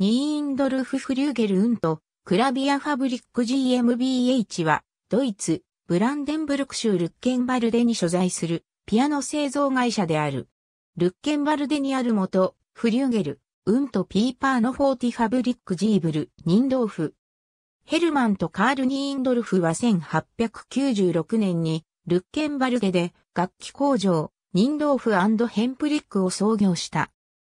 ニーンドルフ・フリューゲル・ウント、クラビア・ファブリック GmbH は、ドイツ、ブランデンブルク州ルッケンバルデに所在する、ピアノ製造会社である。ルッケンバルデにある元、フリューゲル、ウント・ピーパーのフォーティ・ファブリック・ジーブル、ニンドーフ。ヘルマンとカール・ニーンドルフは1896年に、ルッケンバルデで楽器工場、ニンドーフヘンプリックを創業した。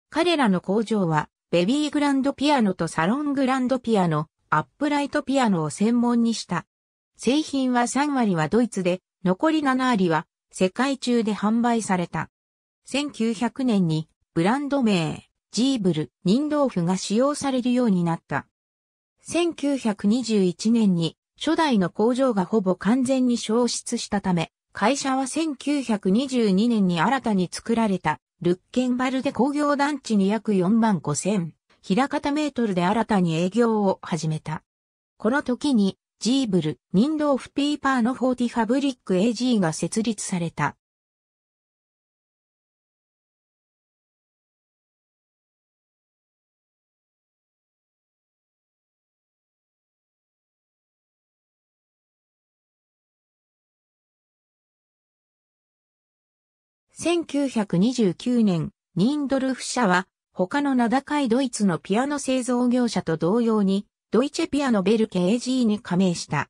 彼らの工場は、ベビーグランドピアノとサロングランドピアノ、アップライトピアノを専門にした。製品は3割はドイツで、残り7割は世界中で販売された。1900年にブランド名、ジーブル、ニンドーフが使用されるようになった。1921年に初代の工場がほぼ完全に消失したため、会社は1922年に新たに作られたルッケンバルデ工業団地に約4万5千、平方メートルで新たに営業を始めた。この時に、ジーブル、ニンドーフ・ピーパーのフォーティファブリック AG が設立された。1929年、ニンドルフ社は、他の名高いドイツのピアノ製造業者と同様に、ドイチェピアノベルケ AG に加盟した。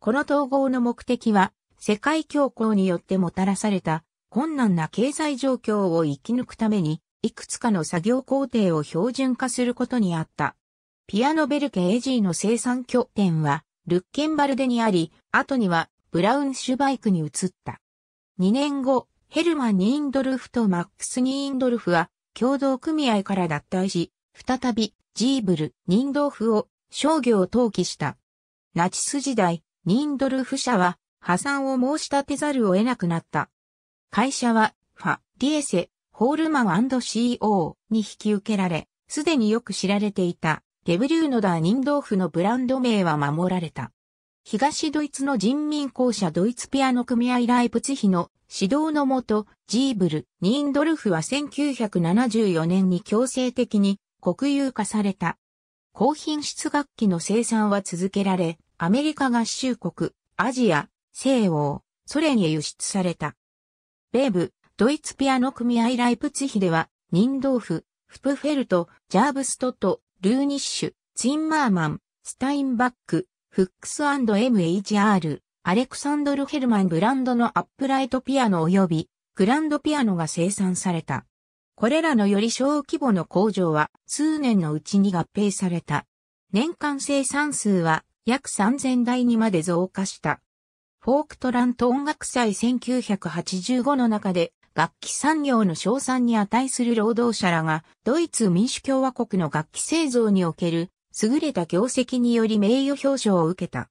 この統合の目的は、世界恐慌によってもたらされた困難な経済状況を生き抜くために、いくつかの作業工程を標準化することにあった。ピアノベルケ AG の生産拠点は、ルッケンバルデにあり、後にはブラウンシュバイクに移った。2年後、ヘルマン・ニーンドルフとマックス・ニーンドルフは共同組合から脱退し、再びジーブル・ニンドーフを商業登記した。ナチス時代、ニンドルフ社は破産を申し立てざるを得なくなった。会社はファ・ディエセ・ホールマン &CO に引き受けられ、すでによく知られていた、ゲブリューノダー・ニンドーフのブランド名は守られた。東ドイツの人民公社ドイツピアノ組合ライプツヒの指導のもと、ジーブル、ニーンドルフは1974年に強制的に国有化された。高品質楽器の生産は続けられ、アメリカ合衆国、アジア、西欧、ソ連へ輸出された。米部、ドイツピアノ組合ライプツヒでは、ニンドーフ、フプフェルト、ジャーブストット、ルーニッシュ、ツインマーマン、スタインバック、フックス &MHR、アレクサンドル・ヘルマンブランドのアップライトピアノ及びグランドピアノが生産された。これらのより小規模の工場は数年のうちに合併された。年間生産数は約3000台にまで増加した。フォークトラント音楽祭1985の中で楽器産業の賞賛に値する労働者らがドイツ民主共和国の楽器製造における優れた業績により名誉表彰を受けた。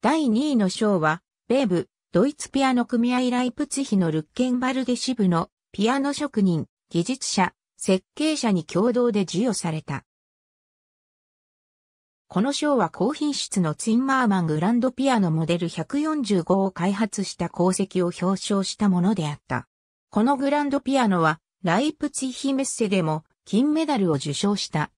第2位の賞は、ベーブ、ドイツピアノ組合ライプツヒのルッケンバルデ支部のピアノ職人、技術者、設計者に共同で授与された。この賞は高品質のツインマーマングランドピアノモデル145を開発した功績を表彰したものであった。このグランドピアノは、ライプツヒメッセでも金メダルを受賞した。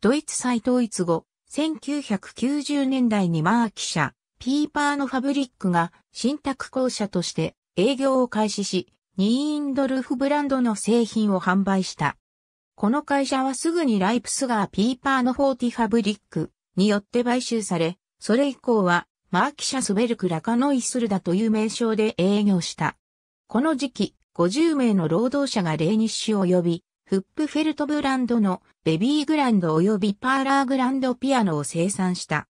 ドイツ再統一後、1990年代にマーキ社、ピーパーのファブリックが新宅校舎として営業を開始し、ニーンドルフブランドの製品を販売した。この会社はすぐにライプスガーピーパーのフォーティファブリックによって買収され、それ以降はマーキシャスベルク・ラカノイスルダという名称で営業した。この時期、50名の労働者がレーニッシュを呼び、フップフェルトブランドのベビーグランド及びパーラーグランドピアノを生産した。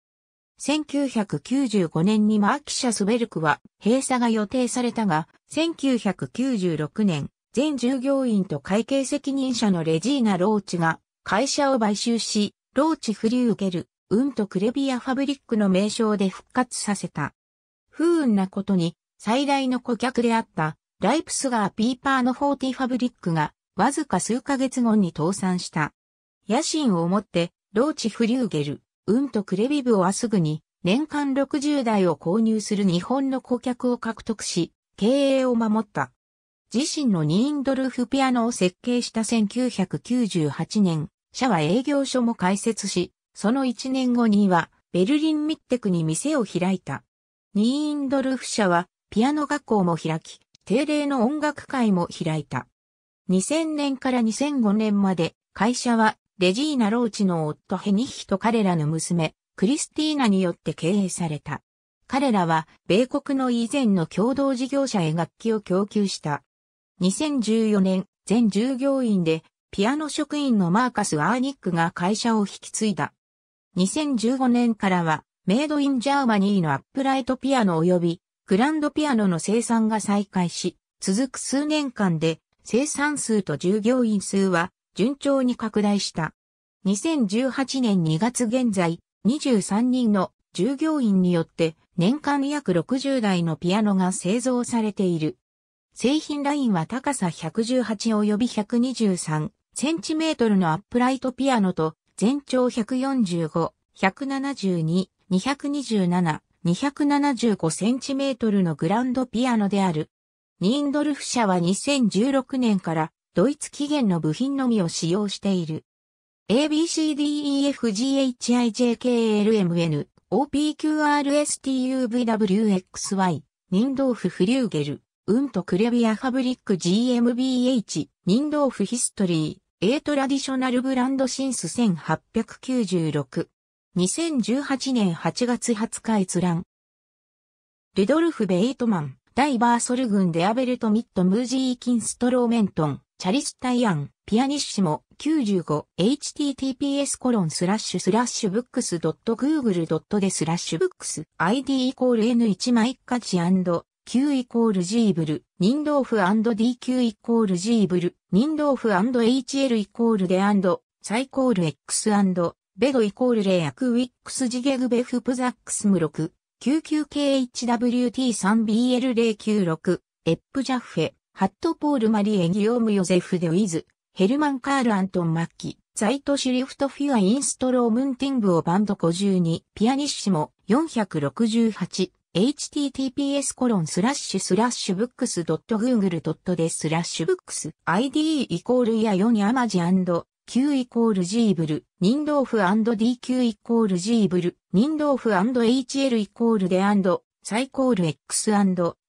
1995年にマーキシャスベルクは閉鎖が予定されたが、1996年、全従業員と会計責任者のレジーナ・ローチが会社を買収し、ローチフリ受ける、ル、ウンとクレビア・ファブリックの名称で復活させた。不運なことに、最大の顧客であった、ライプスガー・ピーパーの40ファブリックが、わずか数ヶ月後に倒産した。野心を持って、ローチ・フリューゲル、ウンとクレビブをはすぐに、年間60台を購入する日本の顧客を獲得し、経営を守った。自身のニーンドルフピアノを設計した1998年、社は営業所も開設し、その1年後には、ベルリンミッテクに店を開いた。ニーンドルフ社は、ピアノ学校も開き、定例の音楽会も開いた。2000年から2005年まで会社はレジーナ・ローチの夫ヘニッヒと彼らの娘、クリスティーナによって経営された。彼らは米国の以前の共同事業者へ楽器を供給した。2014年、全従業員でピアノ職員のマーカス・アーニックが会社を引き継いだ。2015年からはメイド・イン・ジャーマニーのアップライトピアノ及びグランドピアノの生産が再開し、続く数年間で生産数と従業員数は順調に拡大した。2018年2月現在、23人の従業員によって年間約60台のピアノが製造されている。製品ラインは高さ118及び123センチメートルのアップライトピアノと全長145、172、227、275センチメートルのグランドピアノである。ニンドルフ社は2016年からドイツ起源の部品のみを使用している。ABCDEFGHIJKLMN OPQRSTUVWXY ニンドーフフリューゲルウントクレビアファブリック GmbH ニンドーフヒストリー A トラディショナルブランドシンス1896 2018年8月20日閲覧ルドルフ・ベイトマンダイバーソル軍でアベルト・ミット・ムージー・キンストローメントン、チャリスタイアン、ピアニッシモ 95https コロンスラッシュスラッシュブックス .google.de スラッシュブックス id イコール n1 マイカチ &q イコールジーブル、ニンドーフ &dq イコールジーブル、ニンドーフ &hl イコールでサイコール x& ベドイコールレアクウィックスジゲグベフプザックスムロク、99KHWT3BL096、エップジャッフェ、ハットポール・マリエ・ギオーム・ヨゼフ・デウィズ、ヘルマン・カール・アントン・マッキ、ザイト・シリフト・フィア・インストロームンティングをバンド52、ピアニッシモ468、https コロンスラッシュスラッシュブックス .google でスラッシュブックス ID イコールや4アマジ Q イコール G ブル、ニンドーフ &DQ イコール G ブル、ニンドーフ &HL イコールでサイコール X&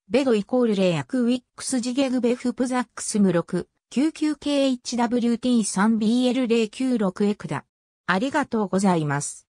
ベドイコールレアクウィックスジゲグベフプザックスム6、99KHWT3BL096 エクダ。ありがとうございます。